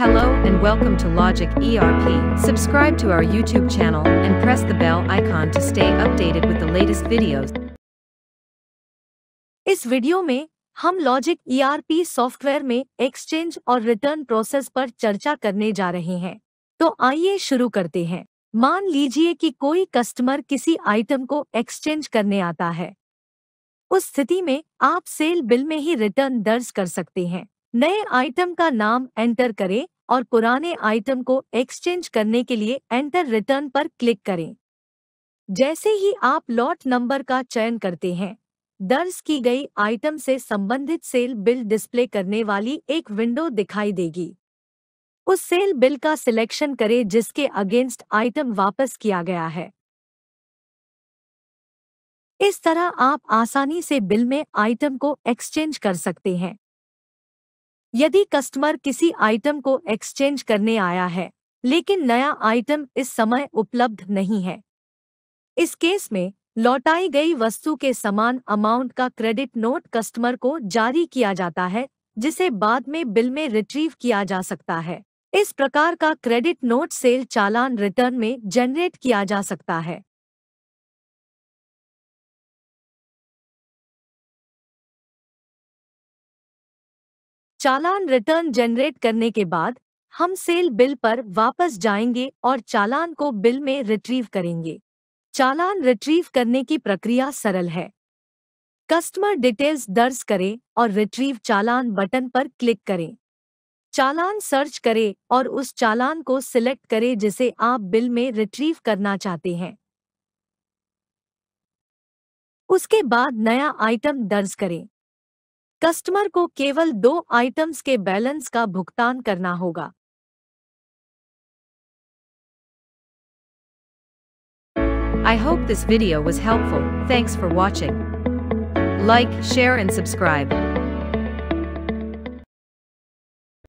Hello and welcome to Logic ERP. Subscribe to our YouTube channel and press the bell icon to stay updated with the latest videos. इस वीडियो में हम Logic ERP software में exchange और return process पर चर्चा करने जा रहे हैं तो आइए शुरू करते हैं मान लीजिए कि कोई कस्टमर किसी आइटम को एक्सचेंज करने आता है उस स्थिति में आप सेल बिल में ही रिटर्न दर्ज कर सकते हैं नए आइटम का नाम एंटर करें और पुराने आइटम को एक्सचेंज करने के लिए एंटर रिटर्न पर क्लिक करें जैसे ही आप लॉट नंबर का चयन करते हैं दर्ज की गई आइटम से संबंधित सेल बिल डिस्प्ले करने वाली एक विंडो दिखाई देगी उस सेल बिल का सिलेक्शन करें जिसके अगेंस्ट आइटम वापस किया गया है इस तरह आप आसानी से बिल में आइटम को एक्सचेंज कर सकते हैं यदि कस्टमर किसी आइटम को एक्सचेंज करने आया है लेकिन नया आइटम इस समय उपलब्ध नहीं है इस केस में लौटाई गई वस्तु के समान अमाउंट का क्रेडिट नोट कस्टमर को जारी किया जाता है जिसे बाद में बिल में रिट्रीव किया जा सकता है इस प्रकार का क्रेडिट नोट सेल चालान रिटर्न में जनरेट किया जा सकता है चालान रिटर्न जनरेट करने के बाद हम सेल बिल पर वापस जाएंगे और चालान को बिल में रिट्रीव करेंगे चालान रिट्रीव करने की प्रक्रिया सरल है कस्टमर डिटेल्स दर्ज करें और रिट्रीव चालान बटन पर क्लिक करें चालान सर्च करें और उस चालान को सिलेक्ट करें जिसे आप बिल में रिट्रीव करना चाहते हैं उसके बाद नया आइटम दर्ज करें कस्टमर को केवल दो आइटम्स के बैलेंस का भुगतान करना होगा I hope this video was helpful. Thanks for watching. Like, share and subscribe.